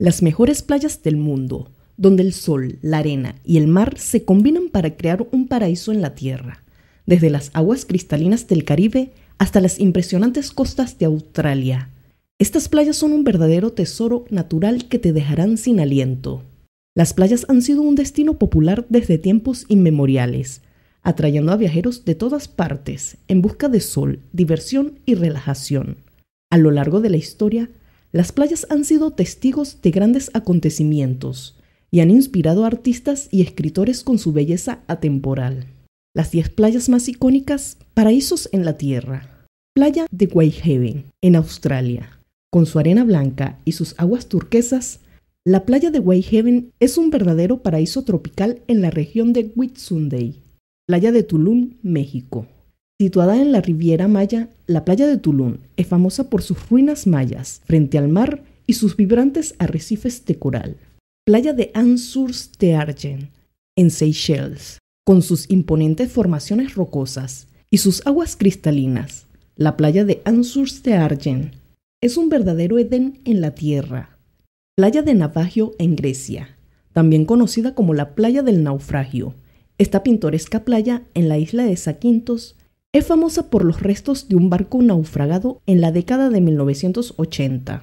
Las mejores playas del mundo, donde el sol, la arena y el mar se combinan para crear un paraíso en la tierra, desde las aguas cristalinas del Caribe hasta las impresionantes costas de Australia. Estas playas son un verdadero tesoro natural que te dejarán sin aliento. Las playas han sido un destino popular desde tiempos inmemoriales, atrayendo a viajeros de todas partes en busca de sol, diversión y relajación. A lo largo de la historia, las playas han sido testigos de grandes acontecimientos y han inspirado a artistas y escritores con su belleza atemporal. Las 10 playas más icónicas, paraísos en la tierra. Playa de Whitehaven, en Australia. Con su arena blanca y sus aguas turquesas, la playa de Whitehaven es un verdadero paraíso tropical en la región de Whitsunday, playa de Tulum, México. Situada en la Riviera Maya, la playa de Tulum es famosa por sus ruinas mayas frente al mar y sus vibrantes arrecifes de coral. Playa de Ansurs de Argen, en Seychelles, con sus imponentes formaciones rocosas y sus aguas cristalinas. La playa de Ansurs de Argen es un verdadero Edén en la tierra. Playa de Navagio en Grecia, también conocida como la playa del naufragio. Esta pintoresca playa en la isla de Saquintos es famosa por los restos de un barco naufragado en la década de 1980.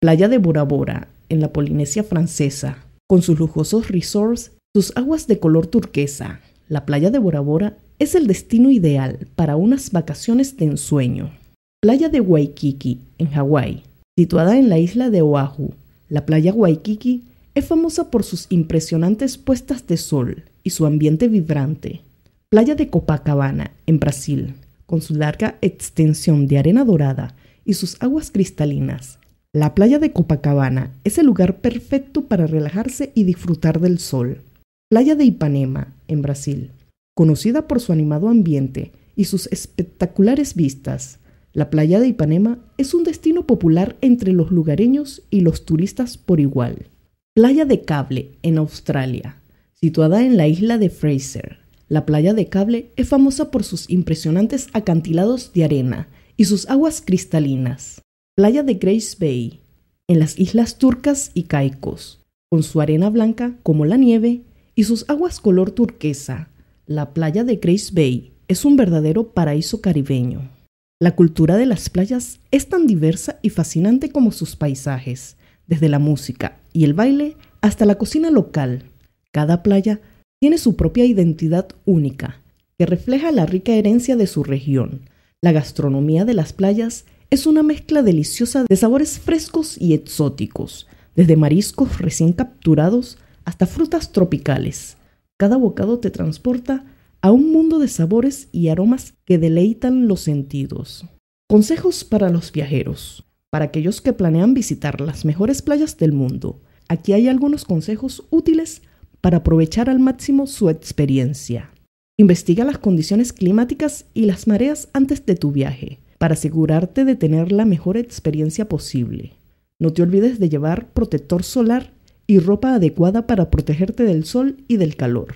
Playa de Bora Bora, en la Polinesia francesa, con sus lujosos resorts, sus aguas de color turquesa. La playa de Bora Bora es el destino ideal para unas vacaciones de ensueño. Playa de Waikiki, en Hawái, situada en la isla de Oahu. La playa Waikiki es famosa por sus impresionantes puestas de sol y su ambiente vibrante, Playa de Copacabana, en Brasil, con su larga extensión de arena dorada y sus aguas cristalinas, la playa de Copacabana es el lugar perfecto para relajarse y disfrutar del sol. Playa de Ipanema, en Brasil, conocida por su animado ambiente y sus espectaculares vistas, la playa de Ipanema es un destino popular entre los lugareños y los turistas por igual. Playa de Cable, en Australia, situada en la isla de Fraser, la playa de Cable es famosa por sus impresionantes acantilados de arena y sus aguas cristalinas. Playa de Grace Bay, en las islas turcas y caicos, con su arena blanca como la nieve y sus aguas color turquesa. La playa de Grace Bay es un verdadero paraíso caribeño. La cultura de las playas es tan diversa y fascinante como sus paisajes, desde la música y el baile hasta la cocina local. Cada playa tiene su propia identidad única, que refleja la rica herencia de su región. La gastronomía de las playas es una mezcla deliciosa de sabores frescos y exóticos, desde mariscos recién capturados hasta frutas tropicales. Cada bocado te transporta a un mundo de sabores y aromas que deleitan los sentidos. Consejos para los viajeros, para aquellos que planean visitar las mejores playas del mundo. Aquí hay algunos consejos útiles para aprovechar al máximo su experiencia. Investiga las condiciones climáticas y las mareas antes de tu viaje, para asegurarte de tener la mejor experiencia posible. No te olvides de llevar protector solar y ropa adecuada para protegerte del sol y del calor.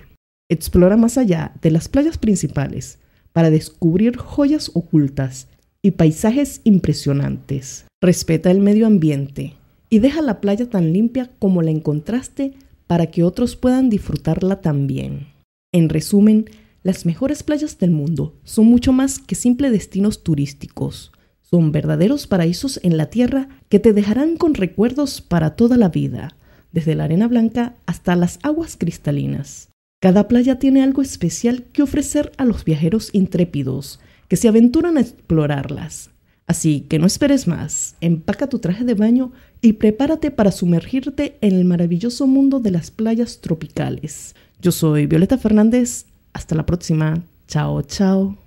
Explora más allá de las playas principales para descubrir joyas ocultas y paisajes impresionantes. Respeta el medio ambiente y deja la playa tan limpia como la encontraste para que otros puedan disfrutarla también. En resumen, las mejores playas del mundo son mucho más que simples destinos turísticos. Son verdaderos paraísos en la tierra que te dejarán con recuerdos para toda la vida, desde la arena blanca hasta las aguas cristalinas. Cada playa tiene algo especial que ofrecer a los viajeros intrépidos que se aventuran a explorarlas, Así que no esperes más, empaca tu traje de baño y prepárate para sumergirte en el maravilloso mundo de las playas tropicales. Yo soy Violeta Fernández, hasta la próxima, chao chao.